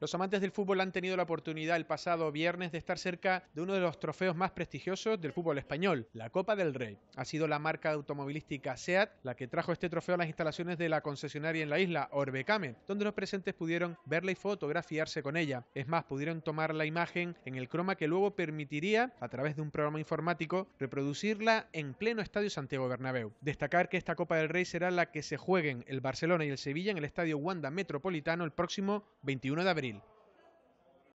Los amantes del fútbol han tenido la oportunidad el pasado viernes de estar cerca de uno de los trofeos más prestigiosos del fútbol español, la Copa del Rey. Ha sido la marca automovilística SEAT la que trajo este trofeo a las instalaciones de la concesionaria en la isla, Orbecame, donde los presentes pudieron verla y fotografiarse con ella. Es más, pudieron tomar la imagen en el croma que luego permitiría, a través de un programa informático, reproducirla en pleno Estadio Santiago Bernabéu. Destacar que esta Copa del Rey será la que se jueguen el Barcelona y el Sevilla en el Estadio Wanda Metropolitano el próximo 21 de abril.